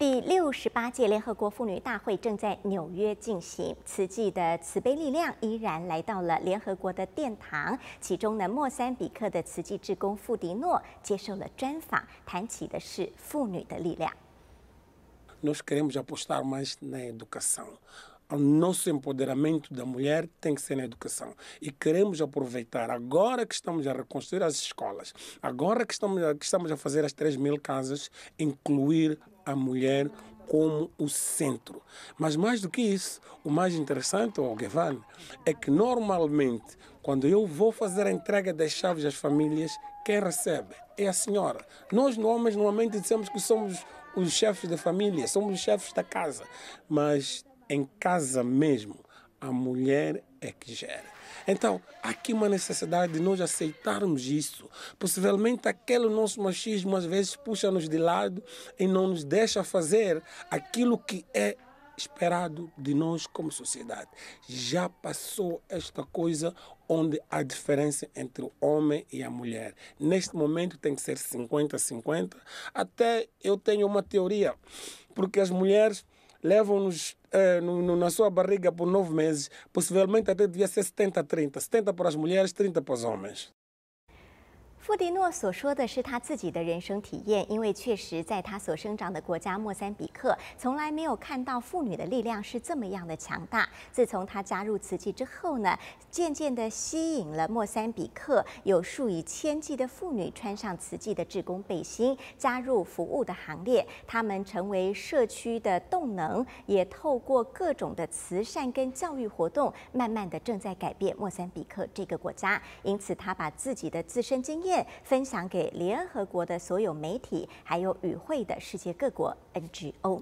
第六十八届联合国妇女大会正在纽约进行，此季的慈悲力量依然来到了联合国的殿堂。其中呢，莫桑比克的慈济志工富迪诺接受了专访，谈起的是妇女的力量。Nos queremos apostar mais na educação. O nosso empoderamento da mulher tem que ser na educação. E queremos aproveitar agora que estamos a reconstruir as escolas. Agora que estamos a fazer as três mil casas, incluir a mulher como o centro. Mas mais do que isso, o mais interessante, Algevan, é que normalmente, quando eu vou fazer a entrega das chaves às famílias, quem recebe é a senhora. Nós, homens, normalmente dizemos que somos os chefes da família, somos os chefes da casa. Mas em casa mesmo, a mulher é que gera. Então, há aqui uma necessidade de nós aceitarmos isso. Possivelmente aquele nosso machismo às vezes puxa-nos de lado e não nos deixa fazer aquilo que é esperado de nós como sociedade. Já passou esta coisa onde há diferença entre o homem e a mulher. Neste momento tem que ser 50-50. Até eu tenho uma teoria, porque as mulheres levam-nos eh, no, no, na sua barriga por nove meses, possivelmente até devia ser 70-30, 70 para as mulheres, 30 para os homens. 富迪诺所说的是他自己的人生体验，因为确实在他所生长的国家莫桑比克，从来没有看到妇女的力量是这么样的强大。自从他加入瓷器之后呢，渐渐的吸引了莫桑比克有数以千计的妇女穿上瓷器的志工背心，加入服务的行列。他们成为社区的动能，也透过各种的慈善跟教育活动，慢慢的正在改变莫桑比克这个国家。因此，他把自己的自身经验。分享给联合国的所有媒体，还有与会的世界各国 NGO。